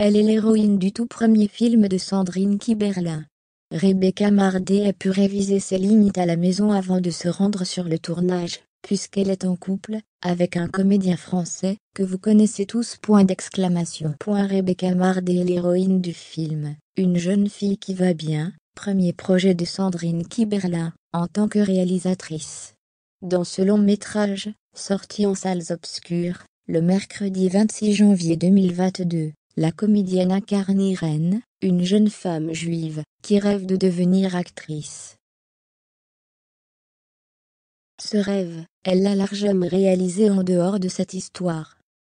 Elle est l'héroïne du tout premier film de Sandrine Kiberlin. Rebecca Mardet a pu réviser ses lignes à la maison avant de se rendre sur le tournage, puisqu'elle est en couple, avec un comédien français, que vous connaissez tous. Point d'exclamation. Rebecca Mardé est l'héroïne du film, une jeune fille qui va bien, premier projet de Sandrine Kiberlin, en tant que réalisatrice. Dans ce long métrage, sorti en salles obscures, le mercredi 26 janvier 2022, la comédienne incarne Irène, une jeune femme juive, qui rêve de devenir actrice. Ce rêve, elle l'a largement réalisé en dehors de cette histoire.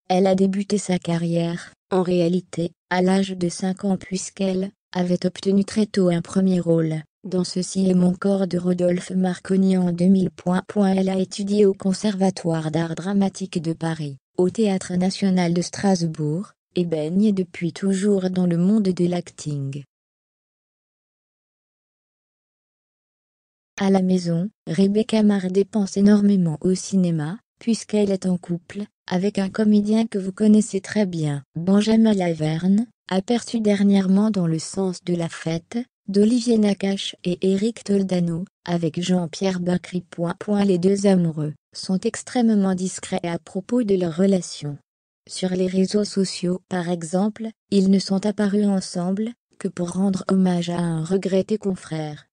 Elle a débuté sa carrière, en réalité, à l'âge de 5 ans puisqu'elle avait obtenu très tôt un premier rôle, dans Ceci est mon corps de Rodolphe Marconi en 2000. Elle a étudié au Conservatoire d'art dramatique de Paris, au Théâtre national de Strasbourg, et baigne depuis toujours dans le monde de l'acting. À la maison, Rebecca Mar dépense énormément au cinéma, puisqu'elle est en couple, avec un comédien que vous connaissez très bien, Benjamin Laverne, aperçu dernièrement dans le sens de la fête, d'Olivier Nakache et Eric Toldano, avec Jean-Pierre Bacri. Les deux amoureux sont extrêmement discrets à propos de leur relation. Sur les réseaux sociaux, par exemple, ils ne sont apparus ensemble que pour rendre hommage à un regretté confrère.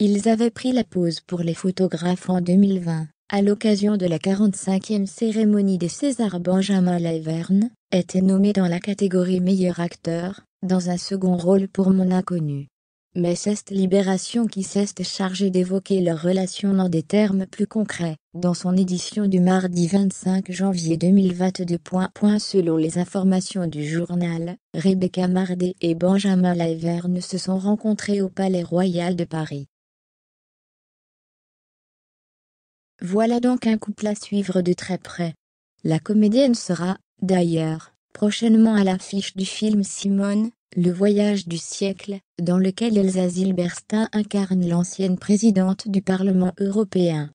Ils avaient pris la pause pour les photographes en 2020, à l'occasion de la 45e cérémonie des César. Benjamin Laverne, était nommé dans la catégorie meilleur acteur, dans un second rôle pour Mon Inconnu. Mais c'est libération qui de chargée d'évoquer leur relation dans des termes plus concrets, dans son édition du mardi 25 janvier 2022. selon les informations du journal, Rebecca Mardé et Benjamin Laverne se sont rencontrés au Palais Royal de Paris. Voilà donc un couple à suivre de très près. La comédienne sera, d'ailleurs, prochainement à l'affiche du film Simone, le voyage du siècle, dans lequel Elsa Silberstein incarne l'ancienne présidente du Parlement européen.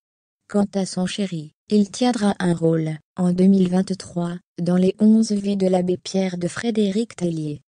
Quant à son chéri, il tiendra un rôle, en 2023, dans Les onze vies de l'abbé Pierre de Frédéric Tellier.